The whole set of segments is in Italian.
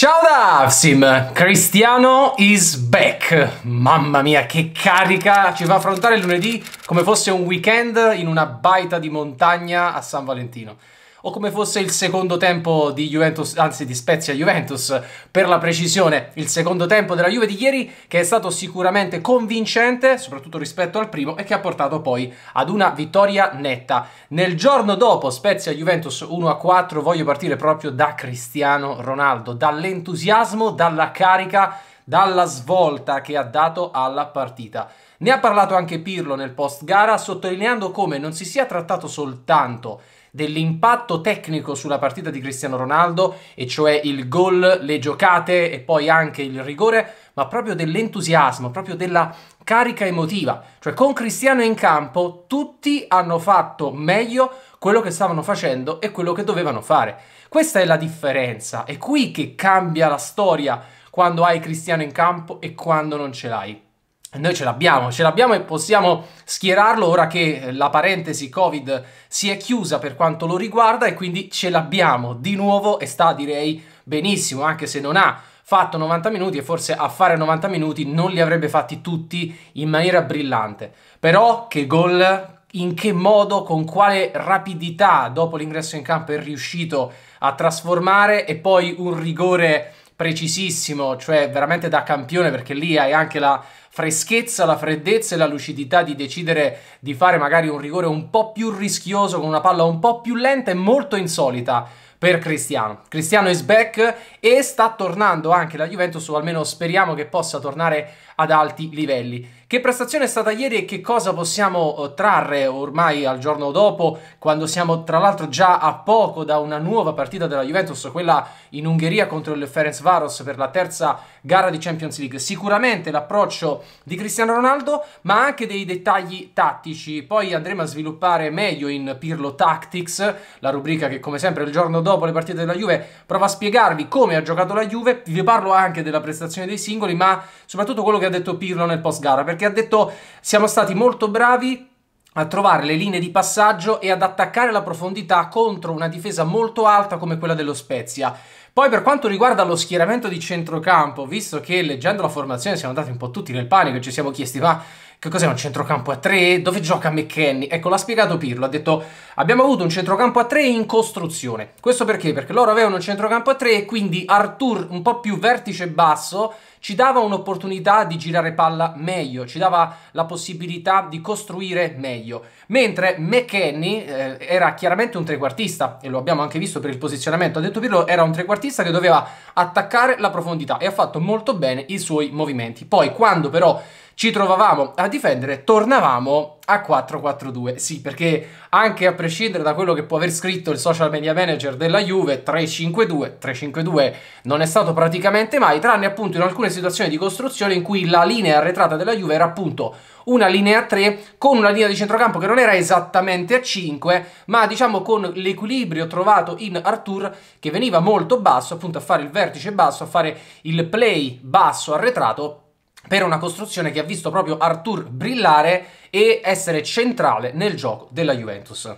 Ciao da Afsim, Cristiano is back. Mamma mia, che carica! Ci va a affrontare lunedì come fosse un weekend in una baita di montagna a San Valentino o come fosse il secondo tempo di Juventus, anzi di Spezia Juventus, per la precisione, il secondo tempo della Juve di ieri che è stato sicuramente convincente, soprattutto rispetto al primo e che ha portato poi ad una vittoria netta. Nel giorno dopo Spezia Juventus 1 4 voglio partire proprio da Cristiano Ronaldo, dall'entusiasmo, dalla carica dalla svolta che ha dato alla partita. Ne ha parlato anche Pirlo nel post gara, sottolineando come non si sia trattato soltanto dell'impatto tecnico sulla partita di Cristiano Ronaldo, e cioè il gol, le giocate e poi anche il rigore, ma proprio dell'entusiasmo, proprio della carica emotiva. Cioè con Cristiano in campo tutti hanno fatto meglio quello che stavano facendo e quello che dovevano fare. Questa è la differenza, è qui che cambia la storia quando hai Cristiano in campo e quando non ce l'hai. Noi ce l'abbiamo, ce l'abbiamo e possiamo schierarlo ora che eh, la parentesi Covid si è chiusa per quanto lo riguarda e quindi ce l'abbiamo di nuovo e sta direi benissimo, anche se non ha fatto 90 minuti e forse a fare 90 minuti non li avrebbe fatti tutti in maniera brillante. Però che gol, in che modo, con quale rapidità dopo l'ingresso in campo è riuscito a trasformare e poi un rigore precisissimo, cioè veramente da campione perché lì hai anche la freschezza, la freddezza e la lucidità di decidere di fare magari un rigore un po' più rischioso con una palla un po' più lenta e molto insolita per Cristiano. Cristiano is back e sta tornando anche la Juventus, o almeno speriamo che possa tornare ad alti livelli. Che prestazione è stata ieri e che cosa possiamo eh, trarre ormai al giorno dopo, quando siamo tra l'altro già a poco da una nuova partita della Juventus, quella in Ungheria contro il Ferenc Varos per la terza gara di Champions League. Sicuramente l'approccio di Cristiano Ronaldo, ma anche dei dettagli tattici. Poi andremo a sviluppare meglio in Pirlo Tactics, la rubrica che come sempre il giorno dopo le partite della Juve prova a spiegarvi come ha giocato la Juve. Vi parlo anche della prestazione dei singoli, ma soprattutto quello che ha detto Pirlo nel post gara, perché ha detto siamo stati molto bravi a trovare le linee di passaggio e ad attaccare la profondità contro una difesa molto alta come quella dello Spezia. Poi per quanto riguarda lo schieramento di centrocampo, visto che leggendo la formazione siamo andati un po' tutti nel panico, e ci siamo chiesti ma che cos'è un centrocampo a tre? dove gioca McKenny. Ecco, l'ha spiegato Pirlo, ha detto abbiamo avuto un centrocampo a tre in costruzione. Questo perché? Perché loro avevano un centrocampo a tre e quindi Artur un po' più vertice basso ci dava un'opportunità di girare palla meglio, ci dava la possibilità di costruire meglio. Mentre McKenny eh, era chiaramente un trequartista, e lo abbiamo anche visto per il posizionamento, ha detto Pirlo, era un trequartista che doveva attaccare la profondità e ha fatto molto bene i suoi movimenti. Poi quando però ci trovavamo a difendere, tornavamo a 4-4-2. Sì, perché anche a prescindere da quello che può aver scritto il social media manager della Juve, 3-5-2, 3-5-2 non è stato praticamente mai, tranne appunto in alcune situazioni di costruzione in cui la linea arretrata della Juve era appunto una linea 3 con una linea di centrocampo che non era esattamente a 5, ma diciamo con l'equilibrio trovato in Artur che veniva molto basso, appunto a fare il vertice basso, a fare il play basso arretrato per una costruzione che ha visto proprio Arthur brillare e essere centrale nel gioco della Juventus.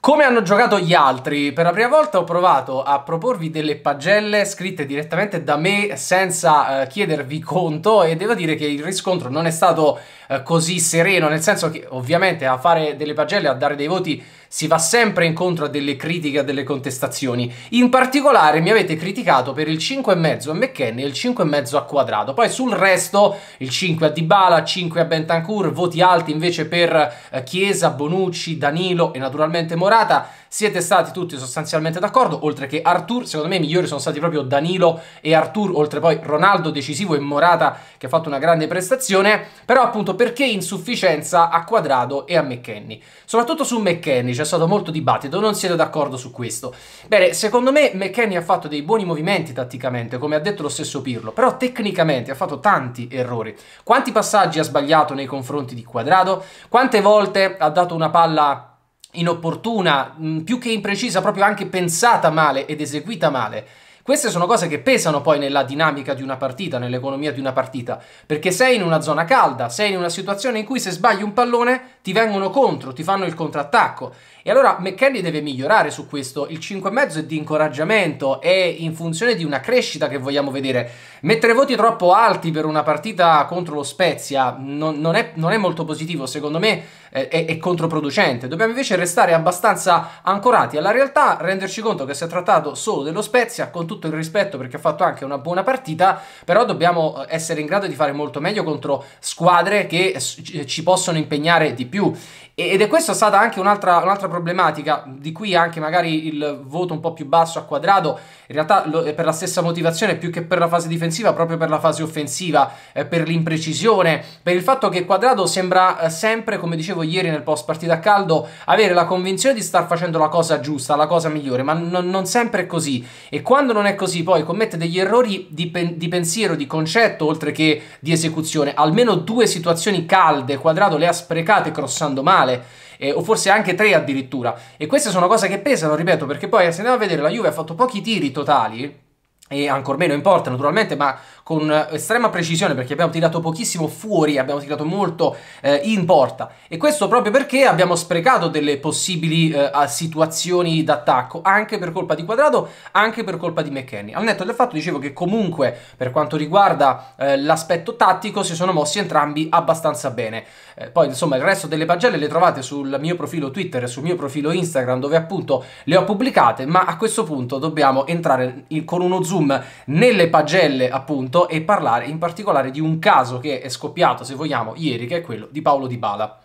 Come hanno giocato gli altri? Per la prima volta ho provato a proporvi delle pagelle scritte direttamente da me senza eh, chiedervi conto e devo dire che il riscontro non è stato eh, così sereno, nel senso che ovviamente a fare delle pagelle, a dare dei voti, si va sempre incontro a delle critiche, a delle contestazioni. In particolare mi avete criticato per il 5,5 a McKennie e il 5,5 a Quadrato. Poi sul resto il 5 a Dybala, 5 a Bentancur, voti alti invece per eh, Chiesa, Bonucci, Danilo e naturalmente Morata. Siete stati tutti sostanzialmente d'accordo, oltre che Artur, secondo me i migliori sono stati proprio Danilo e Artur, oltre poi Ronaldo decisivo e Morata che ha fatto una grande prestazione, però appunto perché insufficienza a Quadrado e a McKenny. Soprattutto su McKenny c'è stato molto dibattito, non siete d'accordo su questo. Bene, secondo me McKenny ha fatto dei buoni movimenti tatticamente, come ha detto lo stesso Pirlo, però tecnicamente ha fatto tanti errori. Quanti passaggi ha sbagliato nei confronti di Quadrado? Quante volte ha dato una palla inopportuna, mm, più che imprecisa, proprio anche pensata male ed eseguita male. Queste sono cose che pesano poi nella dinamica di una partita, nell'economia di una partita, perché sei in una zona calda, sei in una situazione in cui se sbagli un pallone ti vengono contro, ti fanno il contrattacco e allora McKenny deve migliorare su questo. Il 5,5 è di incoraggiamento, è in funzione di una crescita che vogliamo vedere. Mettere voti troppo alti per una partita contro lo Spezia non, non, è, non è, molto positivo, secondo me eh, è, è, controproducente. Dobbiamo invece restare abbastanza ancorati alla realtà, renderci conto che si è trattato solo dello Spezia, con tutto il rispetto perché ha fatto anche una buona partita, però dobbiamo eh, essere in grado di fare molto meglio contro squadre che ci possono impegnare di più. Ed è questa stata anche un'altra, un'altra problematica, di qui anche magari il voto un po' più basso a quadrato, in realtà per la stessa motivazione più che per la fase difensiva, proprio per la fase offensiva, eh, per l'imprecisione, per il fatto che quadrato sembra eh, sempre, come dicevo ieri nel post partita a caldo, avere la convinzione di star facendo la cosa giusta, la cosa migliore, ma non, non sempre è così. E quando non è così poi commette degli errori di, pen di pensiero, di concetto, oltre che di esecuzione. Almeno due situazioni calde, quadrato le ha sprecate crossando male eh, o forse anche tre addirittura. E queste sono cose che pesano, ripeto, perché poi se andiamo a vedere la Juve ha fatto pochi tiri totali, e ancor meno importa naturalmente, ma con estrema precisione perché abbiamo tirato pochissimo fuori, abbiamo tirato molto eh, in porta e questo proprio perché abbiamo sprecato delle possibili eh, situazioni d'attacco anche per colpa di Quadrado, anche per colpa di McKenny. Al netto del fatto dicevo che comunque per quanto riguarda eh, l'aspetto tattico si sono mossi entrambi abbastanza bene. Eh, poi insomma il resto delle pagelle le trovate sul mio profilo Twitter e sul mio profilo Instagram dove appunto le ho pubblicate, ma a questo punto dobbiamo entrare in, con uno zoom zoom nelle pagelle appunto e parlare in particolare di un caso che è scoppiato se vogliamo ieri che è quello di Paolo Di Bala.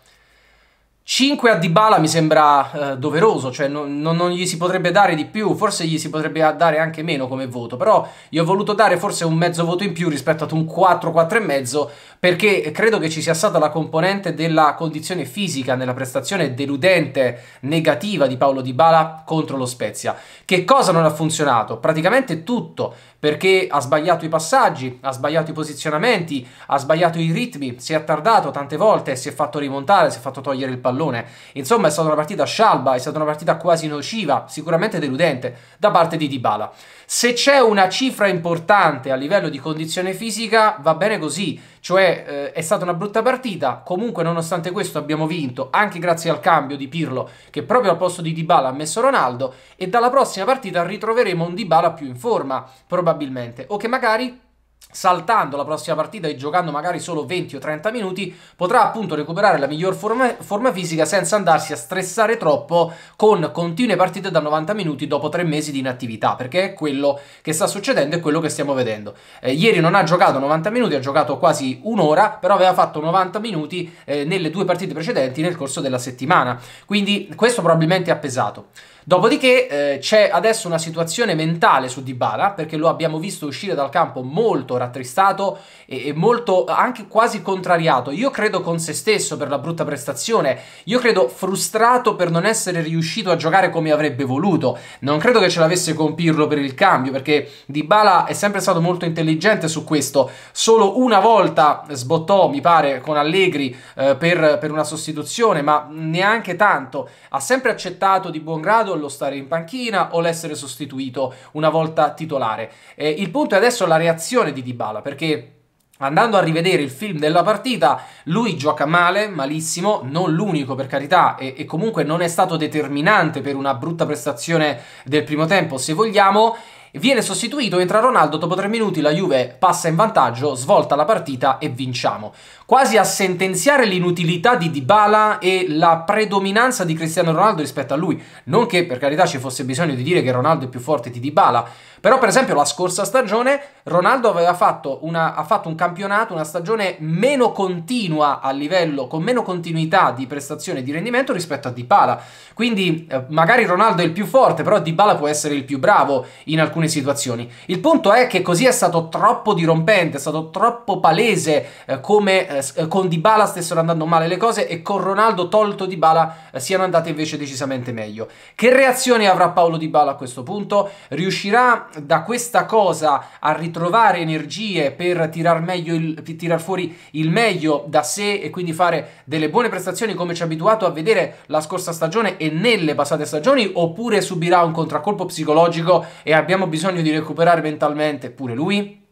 5 a Dybala mi sembra eh, doveroso, cioè non, non, non, gli si potrebbe dare di più, forse gli si potrebbe dare anche meno come voto, però gli ho voluto dare forse un mezzo voto in più rispetto ad un 4, 4,5 perché credo che ci sia stata la componente della condizione fisica nella prestazione deludente, negativa di Paolo Dybala contro lo Spezia. Che cosa non ha funzionato? Praticamente tutto, perché ha sbagliato i passaggi, ha sbagliato i posizionamenti, ha sbagliato i ritmi, si è attardato tante volte, si è fatto rimontare, si è fatto togliere il pallone pallone. Insomma, è stata una partita scialba, è stata una partita quasi nociva, sicuramente deludente da parte di Dybala. Se c'è una cifra importante a livello di condizione fisica, va bene così, cioè eh, è stata una brutta partita, comunque nonostante questo abbiamo vinto, anche grazie al cambio di Pirlo che proprio al posto di Dybala ha messo Ronaldo e dalla prossima partita ritroveremo un Dybala più in forma, probabilmente, o che magari saltando la prossima partita e giocando magari solo 20 o 30 minuti, potrà appunto recuperare la miglior forma, forma, fisica senza andarsi a stressare troppo con continue partite da 90 minuti dopo tre mesi di inattività, perché è quello che sta succedendo e quello che stiamo vedendo. Eh, ieri non ha giocato 90 minuti, ha giocato quasi un'ora, però aveva fatto 90 minuti eh, nelle due partite precedenti nel corso della settimana, quindi questo probabilmente ha pesato. Dopodiché eh, c'è adesso una situazione mentale su Dybala, perché lo abbiamo visto uscire dal campo molto rattristato e, e molto anche quasi contrariato. Io credo con se stesso per la brutta prestazione, io credo frustrato per non essere riuscito a giocare come avrebbe voluto. Non credo che ce l'avesse con Pirlo per il cambio, perché Dybala è sempre stato molto intelligente su questo. Solo una volta sbottò, mi pare, con Allegri eh, per, per una sostituzione, ma neanche tanto. Ha sempre accettato di buon grado lo stare in panchina o l'essere sostituito una volta titolare. Eh, il punto è adesso la reazione di Dybala, perché Andando a rivedere il film della partita, lui gioca male, malissimo, non l'unico per carità, e, e, comunque non è stato determinante per una brutta prestazione del primo tempo, se vogliamo, Viene sostituito, entra Ronaldo, dopo tre minuti la Juve passa in vantaggio, svolta la partita e vinciamo. Quasi a sentenziare l'inutilità di Dybala e la predominanza di Cristiano Ronaldo rispetto a lui. Non che per carità ci fosse bisogno di dire che Ronaldo è più forte di Dybala, però per esempio la scorsa stagione Ronaldo aveva fatto, una, ha fatto un campionato, una stagione meno continua a livello, con meno continuità di prestazione e di rendimento rispetto a Dybala. Quindi eh, magari Ronaldo è il più forte, però Dybala può essere il più bravo in alcune situazioni. Il punto è che così è stato troppo dirompente, è stato troppo palese eh, come eh, eh con Dybala stessero andando male le cose e con Ronaldo tolto Dybala eh, siano andate invece decisamente meglio. Che reazione avrà Paolo Dybala a questo punto? Riuscirà da questa cosa a ritrovare energie per tirar, meglio il, tirar fuori il meglio da sé e quindi fare delle buone prestazioni come ci ha abituato a vedere la scorsa stagione e nelle passate stagioni, oppure subirà un contraccolpo psicologico e abbiamo bisogno di recuperare mentalmente pure lui?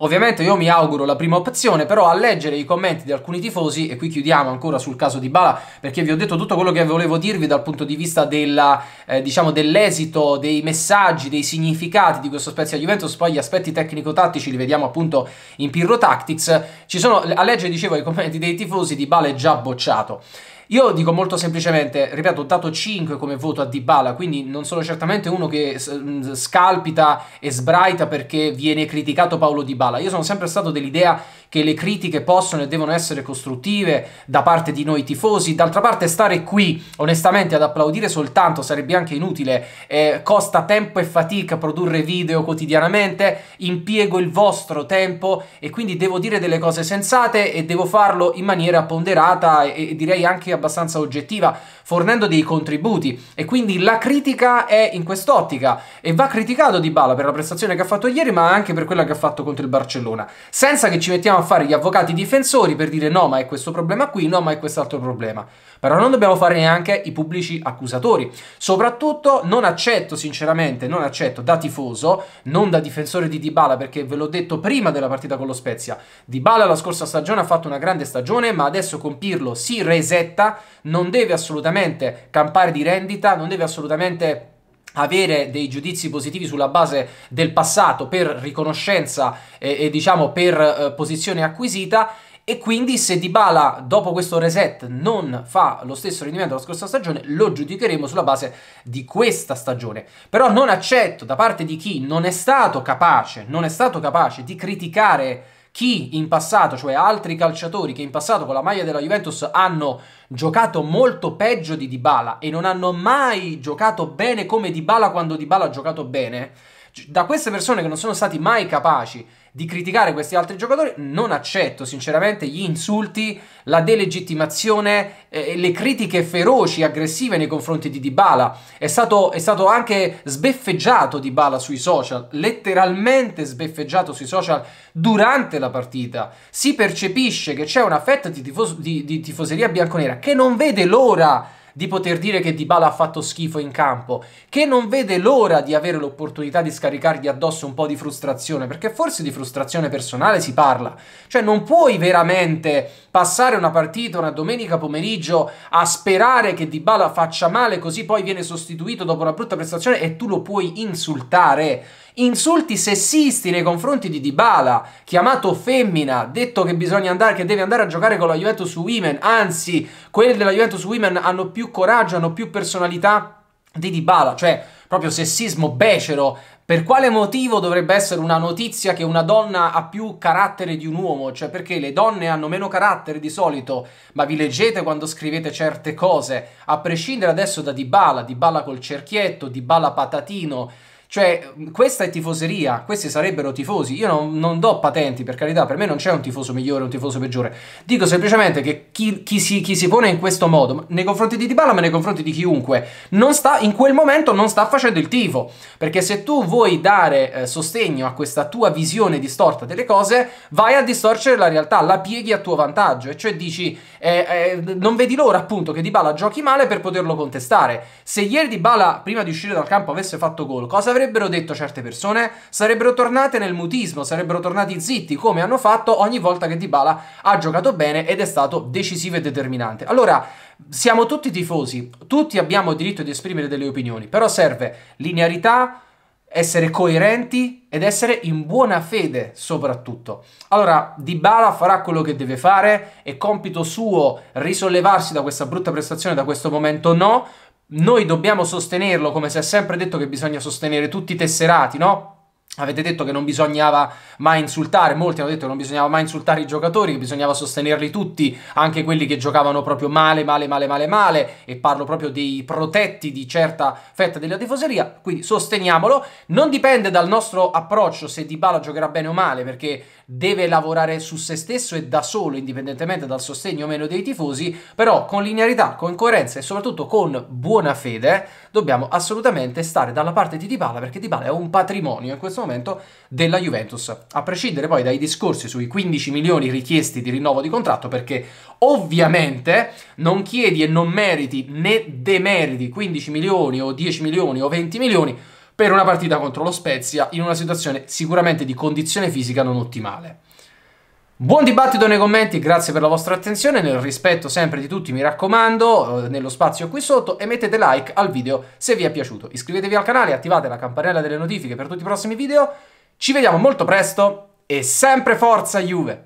Ovviamente io mi auguro la prima opzione, però a leggere i commenti di alcuni tifosi, e qui chiudiamo ancora sul caso di Bala, perché vi ho detto tutto quello che volevo dirvi dal punto di vista della, eh, diciamo dell'esito, dei messaggi, dei significati di questo Spezia Juventus, poi gli aspetti tecnico-tattici li vediamo appunto in Pirro Tactics. Ci sono, a leggere dicevo i commenti dei tifosi, di Bala è già bocciato. Io dico molto semplicemente, ripeto, ho dato 5 come voto a Dybala, quindi non sono certamente uno che mm, scalpita e sbraita perché viene criticato Paolo Dybala. Io sono sempre stato dell'idea che le critiche possono e devono essere costruttive da parte di noi tifosi. D'altra parte stare qui onestamente ad applaudire soltanto sarebbe anche inutile, eh, costa tempo e fatica produrre video quotidianamente, impiego il vostro tempo e quindi devo dire delle cose sensate e devo farlo in maniera ponderata e, e direi anche abbastanza oggettiva, fornendo dei contributi e quindi la critica è in quest'ottica e va criticato Di Bala per la prestazione che ha fatto ieri ma anche per quella che ha fatto contro il Barcellona, senza che ci mettiamo andiamo a fare gli avvocati difensori per dire no, ma è questo problema qui, no, ma è quest'altro problema. Però non dobbiamo fare neanche i pubblici accusatori. Soprattutto non accetto, sinceramente, non accetto da tifoso, non da difensore di Dybala, perché ve l'ho detto prima della partita con lo Spezia. Dybala la scorsa stagione ha fatto una grande stagione, ma adesso con Pirlo si resetta, non deve assolutamente campare di rendita, non deve assolutamente avere dei giudizi positivi sulla base del passato per riconoscenza e, eh, e diciamo per eh, posizione acquisita e quindi se Dybala dopo questo reset non fa lo stesso rendimento della scorsa stagione lo giudicheremo sulla base di questa stagione. Però non accetto da parte di chi non è stato capace, non è stato capace di criticare chi in passato, cioè altri calciatori che in passato con la maglia della Juventus hanno giocato molto peggio di Dybala e non hanno mai giocato bene come Dybala quando Dybala ha giocato bene, da queste persone che non sono stati mai capaci di criticare questi altri giocatori. Non accetto sinceramente gli insulti, la delegittimazione, eh, le critiche feroci, aggressive nei confronti di Dybala. È stato, è stato anche sbeffeggiato Dybala sui social, letteralmente sbeffeggiato sui social durante la partita. Si percepisce che c'è una fetta di, tifos- di, di tifoseria bianconera che non vede l'ora di poter dire che Dybala ha fatto schifo in campo, che non vede l'ora di avere l'opportunità di scaricargli addosso un po' di frustrazione, perché forse di frustrazione personale si parla. Cioè non puoi veramente passare una partita, una domenica pomeriggio, a sperare che Dybala faccia male così poi viene sostituito dopo una brutta prestazione e tu lo puoi insultare insulti sessisti nei confronti di Dybala, chiamato femmina, detto che bisogna andare, che deve andare a giocare con la Juventus Women, anzi, quelli della Juventus Women hanno più coraggio, hanno più personalità di Dybala, cioè proprio sessismo becero. Per quale motivo dovrebbe essere una notizia che una donna ha più carattere di un uomo? Cioè perché le donne hanno meno carattere di solito, ma vi leggete quando scrivete certe cose, a prescindere adesso da Dybala, Dybala col cerchietto, Dybala patatino, cioè, questa è tifoseria, questi sarebbero tifosi. Io non, non do patenti, per carità, per me non c'è un tifoso migliore o un tifoso peggiore. Dico semplicemente che chi, chi, si, chi si pone in questo modo, nei confronti di Dybala, ma nei confronti di chiunque, non sta, in quel momento non sta facendo il tifo. Perché se tu vuoi dare eh, sostegno a questa tua visione distorta delle cose, vai a distorcere la realtà, la pieghi a tuo vantaggio. E cioè dici, eh, eh, non vedi l'ora appunto che Dybala giochi male per poterlo contestare. Se ieri Dybala, prima di uscire dal campo, avesse fatto gol, cosa avrebbe avrebbero detto certe persone, sarebbero tornate nel mutismo, sarebbero tornati zitti, come hanno fatto ogni volta che Dybala ha giocato bene ed è stato decisivo e determinante. Allora, siamo tutti tifosi, tutti abbiamo il diritto di esprimere delle opinioni, però serve linearità, essere coerenti ed essere in buona fede soprattutto. Allora, Dybala farà quello che deve fare, è compito suo risollevarsi da questa brutta prestazione, da questo momento no, noi dobbiamo sostenerlo come si è sempre detto che bisogna sostenere tutti i tesserati, no? Avete detto che non bisognava mai insultare, molti hanno detto che non bisognava mai insultare i giocatori, che bisognava sostenerli tutti, anche quelli che giocavano proprio male, male, male, male, male, e parlo proprio dei protetti di certa fetta della tifoseria, quindi sosteniamolo. Non dipende dal nostro approccio se Dybala giocherà bene o male, perché deve lavorare su se stesso e da solo, indipendentemente dal sostegno o meno dei tifosi, però con linearità, con coerenza e soprattutto con buona fede dobbiamo assolutamente stare dalla parte di Dybala, perché Dybala è un patrimonio in questo momento momento della Juventus, a prescindere poi dai discorsi sui 15 milioni richiesti di rinnovo di contratto, perché ovviamente non chiedi e non meriti né demeriti 15 milioni o 10 milioni o 20 milioni per una partita contro lo Spezia in una situazione sicuramente di condizione fisica non ottimale. Buon dibattito nei commenti, grazie per la vostra attenzione, nel rispetto sempre di tutti mi raccomando, eh, nello spazio qui sotto e mettete like al video se vi è piaciuto. Iscrivetevi al canale, attivate la campanella delle notifiche per tutti i prossimi video, ci vediamo molto presto e sempre forza Juve!